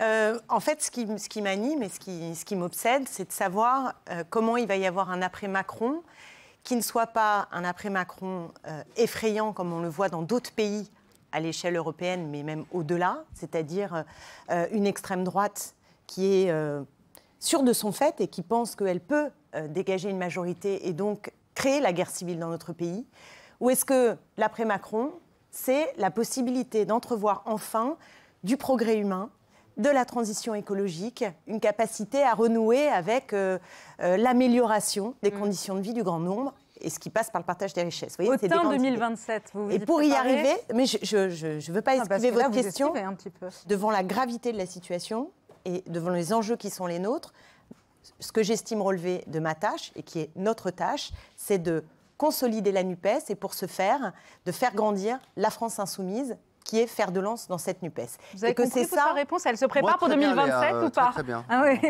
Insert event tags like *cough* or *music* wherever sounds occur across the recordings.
Euh, en fait, ce qui, m'anime et ce qui, m'obsède, c'est de savoir euh, comment il va y avoir un après-Macron qui ne soit pas un après-Macron euh, effrayant comme on le voit dans d'autres pays à l'échelle européenne, mais même au-delà, c'est-à-dire une extrême droite qui est sûre de son fait et qui pense qu'elle peut dégager une majorité et donc créer la guerre civile dans notre pays. Ou est-ce que l'après-Macron, c'est la possibilité d'entrevoir enfin du progrès humain, de la transition écologique, une capacité à renouer avec euh, euh, l'amélioration des mm. conditions de vie du grand nombre et ce qui passe par le partage des richesses. Vous voyez, Autant 2027, vous vous Et pour y arriver, mais je ne veux pas ah, esquiver votre question, devant la gravité de la situation et devant les enjeux qui sont les nôtres, ce que j'estime relever de ma tâche, et qui est notre tâche, c'est de consolider la NUPES et pour ce faire, de faire grandir la France insoumise qui est faire de lance dans cette NUPES. Vous avez que compris ça... votre réponse Elle se prépare pour 2027 ou pas très, bien. Ah *laughs*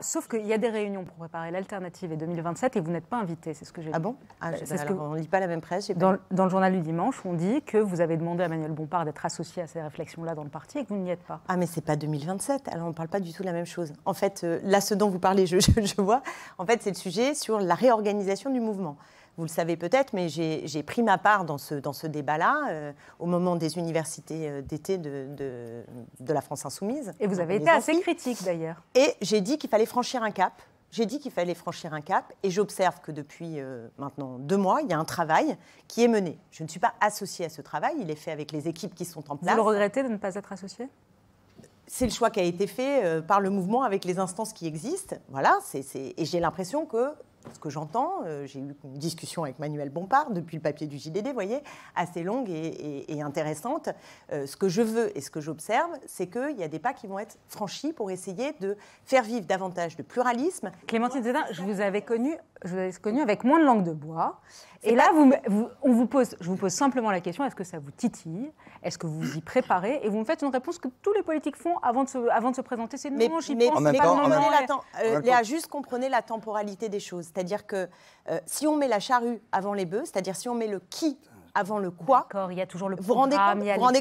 Sauf qu'il y a des réunions pour préparer l'alternative et 2027 et vous n'êtes pas invité, c'est ce que j'ai ah dit. Bon ah bon On ne lit pas la même presse. Dans, dans, le journal du dimanche, on dit que vous avez demandé à Manuel Bompard d'être associé à ces réflexions-là dans le parti et que vous n'y êtes pas. Ah mais c'est pas 2027, alors on ne parle pas du tout de la même chose. En fait, euh, là, ce dont vous parlez, je, je vois, en fait, c'est le sujet sur la réorganisation du mouvement vous le savez peut-être, mais j'ai pris ma part dans ce, dans ce débat-là euh, au moment des universités euh, d'été de, de, la France insoumise. Et vous avez été assez critique d'ailleurs. Et j'ai dit qu'il fallait franchir un cap. J'ai dit qu'il fallait franchir un cap et j'observe que depuis euh, maintenant deux mois, il y a un travail qui est mené. Je ne suis pas associée à ce travail, il est fait avec les équipes qui sont en place. Vous le regrettez de ne pas être associée c'est le choix qui a été fait par le mouvement avec les instances qui existent. Voilà, et j'ai l'impression que ce que j'entends, euh, j'ai eu une discussion avec Manuel Bompard depuis le papier du JDD, vous voyez, assez longue et, intéressante. Euh, ce que je veux et ce que j'observe, c'est qu'il y a des pas qui vont être franchis pour essayer de faire vivre davantage de pluralisme. Clémentine Zedin, je vous avais connue je vous connu avec moins de langue de bois. Et là, on vous pose, je vous pose simplement la question est-ce que ça vous titille Est-ce que vous vous y préparez Et vous me faites une réponse que tous les politiques font avant de se, avant de se présenter. C'est non, j'y pense. Mais, euh, mais, juste comprenez la temporalité des choses. C'est-à-dire que euh, si on met la charrue avant les bœufs, c'est-à-dire si on met le qui avant le quoi. il y a toujours le compte, vous rendez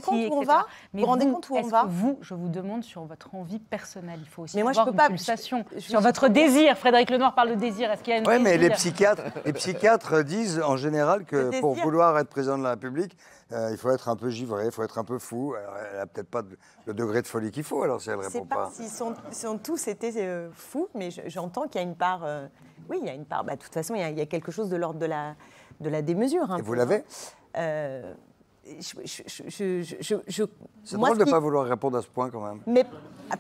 compte où on va Mais Vous rendez compte où Vous, je vous demande sur votre envie personnelle. Il faut aussi avoir je une pas, pulsation sur votre désir. Frédéric Lenoir parle de désir. Est-ce qu'il y a une Oui, mais les psychiatres, les psychiatres disent en général que pour vouloir être président de la République, euh, il faut être un peu givré, il faut être un peu fou. elle n'a peut-être pas le degré de folie qu'il faut, alors si elle répond pas. pas. si sont, sont tous étaient euh, fous, mais j'entends qu'il y a une part. Euh, oui, il y a une part. Bah, de toute façon, il y a quelque chose de l'ordre de la de la démesure. Hein, Et vous l'avez euh, je, c'est drôle de ne pas vouloir répondre à ce point quand même. Mais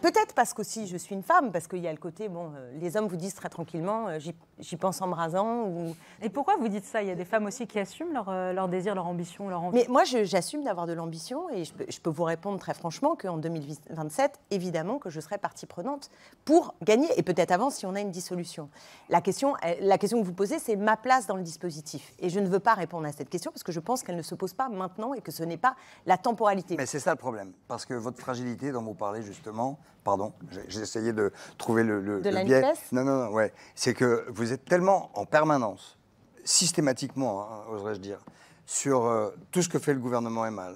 peut-être parce qu'aussi je suis une femme, parce qu'il y a le côté, bon, euh, les hommes vous disent très tranquillement, euh, j'y pense en me rasant. Ou... Et pourquoi vous dites ça Il y a des femmes aussi qui assument leur, euh, désir, leur ambition, leur envie. Mais moi, j'assume d'avoir de l'ambition et je peux, vous répondre très franchement qu'en 2027, évidemment que je serai partie prenante pour gagner et peut-être avant si on a une dissolution. La question, euh, la question que vous posez, c'est ma place dans le dispositif. Et je ne veux pas répondre à cette question parce que je pense qu'elle ne se pose pas maintenant et que ce n'est pas la temporalité. Mais c'est ça le problème. Parce que votre fragilité dont vous parlez justement, pardon, j'ai essayé de trouver le, biais. non, non, non, ouais. C'est que vous êtes tellement en permanence, systématiquement, hein, oserais-je dire, sur euh, tout ce que fait le gouvernement est mal,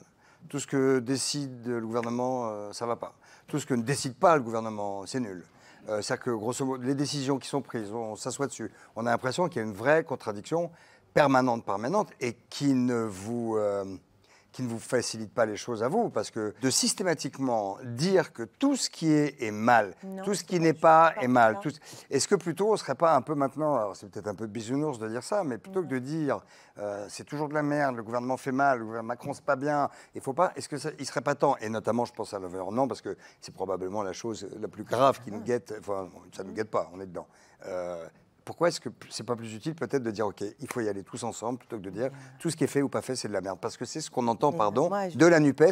tout ce que décide le gouvernement, ça euh, ça va pas, tout ce que ne décide pas le gouvernement, c'est nul. C'est-à-dire euh, que, grosso modo, les décisions qui sont prises, on s'assoit dessus. On a l'impression qu'il y a une vraie contradiction permanente, permanente, et qui ne vous qui ne vous facilite pas les choses à vous, parce que de systématiquement dire que tout ce qui est est mal, tout ce qui n'est pas, est mal, hein. est-ce que plutôt on ne serait pas un peu maintenant, c'est peut-être un peu bisounours de dire ça, mais plutôt que de dire euh, c'est toujours de la merde, le gouvernement fait mal, le gouvernement Macron c'est pas bien, il faut pas, est-ce que ne il serait pas temps, et notamment je pense à non, parce que c'est probablement la chose la plus grave qui nous ah. guette, enfin ça ne nous guette pas, on est dedans. Euh, pourquoi est-ce que c'est pas plus utile peut-être de dire ok, il faut y aller tous ensemble plutôt que de dire tout ce qui est fait ou pas fait c'est de la merde parce que c'est ce qu'on entend pardon de la Nupes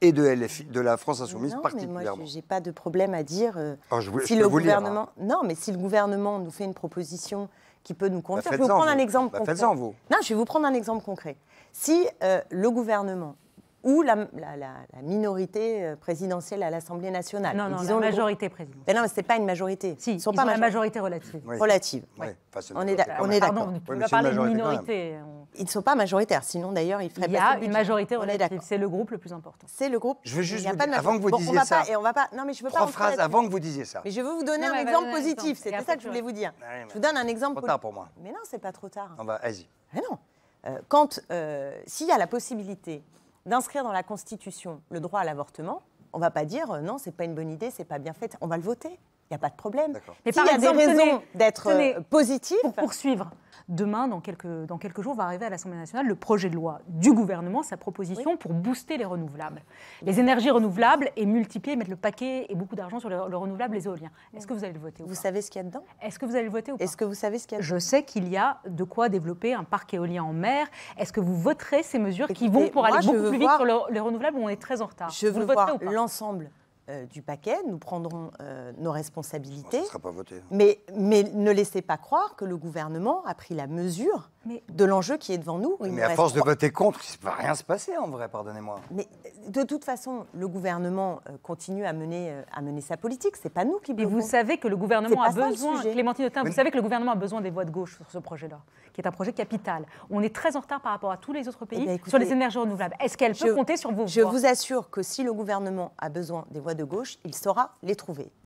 et de de la France insoumise non, particulièrement. Mais moi, j'ai pas de problème à dire euh, ah, si le hein. gouvernement non mais si le gouvernement nous fait une proposition qui peut nous convenir, je vais vous bah, prendre un exemple bah, concret. Non, je vais vous prendre un exemple concret. Si euh, le gouvernement ou la, la, minorité euh, présidentielle à l'Assemblée nationale. Non, non, majorité présidentielle. Mais non, ce n'est pas une majorité. Si, ils sont pas ont la majorité relative. Relative. on, est on est d'accord. on ne peut parler de minorité. Ils ne sont pas majoritaires, sinon d'ailleurs ils feraient Il y a une majorité relative, c'est le groupe le plus important. C'est le groupe. Je veux juste vous... avant que vous disiez ça. et on va pas. Non mais je veux pas. Trois phrases avant que vous disiez ça. Mais je veux vous donner un exemple positif. C'était ça que je voulais vous dire. Je vous donne un exemple. Trop tard pour moi. Mais non, c'est pas trop tard. On va, vas-y. Mais non. Euh, quand euh, s'il y a la possibilité d'inscrire dans la Constitution le droit à l'avortement, on ne va pas dire euh, non, c'est pas une bonne idée, c'est pas bien fait, on va le voter. Il n'y a pas de problème. Mais il y a des raisons d'être euh, positif. Pour poursuivre, demain, dans quelques, jours, va arriver à l'Assemblée nationale le projet de loi du gouvernement, sa proposition pour booster les renouvelables. Les énergies renouvelables et multiplier, mettre le paquet et beaucoup d'argent sur le, renouvelable, les éoliens. Est-ce que vous allez le voter ou Vous savez ce qu'il y a dedans Est-ce que vous allez le voter ou Est-ce que vous savez ce qu'il y a Je sais qu'il y a de quoi développer un parc éolien en mer. Est-ce que vous voterez ces mesures qui vont pour aller beaucoup plus vite sur le, les renouvelables où on est très en retard Je vous veux voir l'ensemble euh, du paquet, nous prendrons euh, nos responsabilités. mais ne laissez pas croire que le gouvernement a pris la mesure mais, de l'enjeu qui est devant nous. mais à force de voter contre, il ne va rien se passer en vrai, pardonnez-moi. Mais euh, de toute façon, le gouvernement euh, continue à mener, euh, à mener sa politique. C'est pas nous qui vous savez que le gouvernement a besoin, Clémentine Autain, vous savez que le gouvernement a besoin des voix de gauche sur ce projet-là, qui est un projet capital. On est très en retard par rapport à tous les autres eh pays sur les énergies renouvelables. Est-ce qu'elle peut compter sur vos voix Je vous assure que si le gouvernement a besoin des voix de gauche, il saura les trouver.